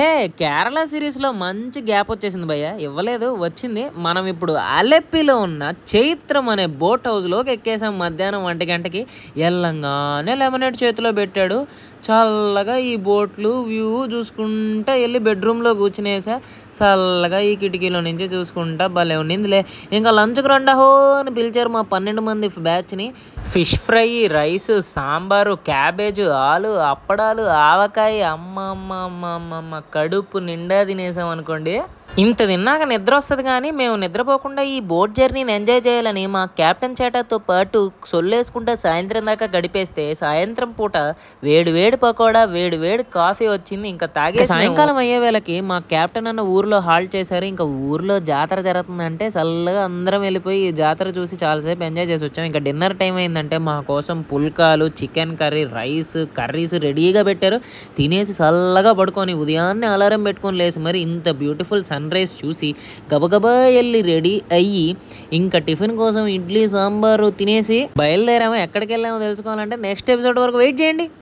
హే కేరళ సిరీస్లో మంచి గ్యాప్ వచ్చేసింది భయ్య ఇవ్వలేదు వచ్చింది మనం ఇప్పుడు అలెప్పిలో ఉన్న చైత్రం అనే బోట్ హౌస్లోకి ఎక్కేసాం మధ్యాహ్నం వంట గంటకి ఎల్లంగానే లెమనేట్ చేతిలో పెట్టాడు చల్లగా ఈ బోట్లు వ్యూ చూసుకుంటా వెళ్ళి బెడ్రూమ్లో కూర్చునేసా చల్లగా ఈ కిటికీలో నుంచి చూసుకుంటా భలే ఉండిందిలే ఇంకా లంచ్కి రెండు హో అని పిలిచారు మా పన్నెండు మంది బ్యాచ్ని fish fry rice sambar cabbage ఆలు అప్పడాలు ఆవకాయ అమ్మ అమ్మ అమ్మ అమ్మ కడుపు నిండా తినేసాం అనుకోండి ఇంత తిన్నాక నిద్ర వస్తుంది కానీ మేము నిద్రపోకుండా ఈ బోట్ జర్నీని ఎంజాయ్ చేయాలని మా క్యాప్టెన్ చేటతో పాటు సొల్లేసుకుంటే సాయంత్రం దాకా గడిపేస్తే సాయంత్రం పూట వేడి వేడి పకోడా వేడి వేడి కాఫీ వచ్చింది ఇంకా తాగే సాయంకాలం అయ్యే వేళకి మా క్యాప్టెన్ అన్న ఊర్లో హాల్ట్ చేశారు ఇంకా ఊర్లో జాతర జరుగుతుందంటే చల్లగా అందరం వెళ్ళిపోయి జాతర చూసి చాలాసేపు ఎంజాయ్ చేసి వచ్చాం ఇంకా డిన్నర్ టైం అయిందంటే మా కోసం పుల్కాలు చికెన్ కర్రీ రైస్ కర్రీస్ రెడీగా పెట్టారు తినేసి చల్లగా పడుకొని ఉదయాన్నే అలారం పెట్టుకొని లేసి మరి ఇంత బ్యూటిఫుల్ సన్ సన్ రైజ్ చూసి గబగబా వెళ్ళి రెడీ అయ్యి ఇంకా టిఫిన్ కోసం ఇడ్లీ సాంబారు తినేసి బయలుదేరామో ఎక్కడికి వెళ్ళామో తెలుసుకోవాలంటే నెక్స్ట్ ఎపిసోడ్ వరకు వెయిట్ చేయండి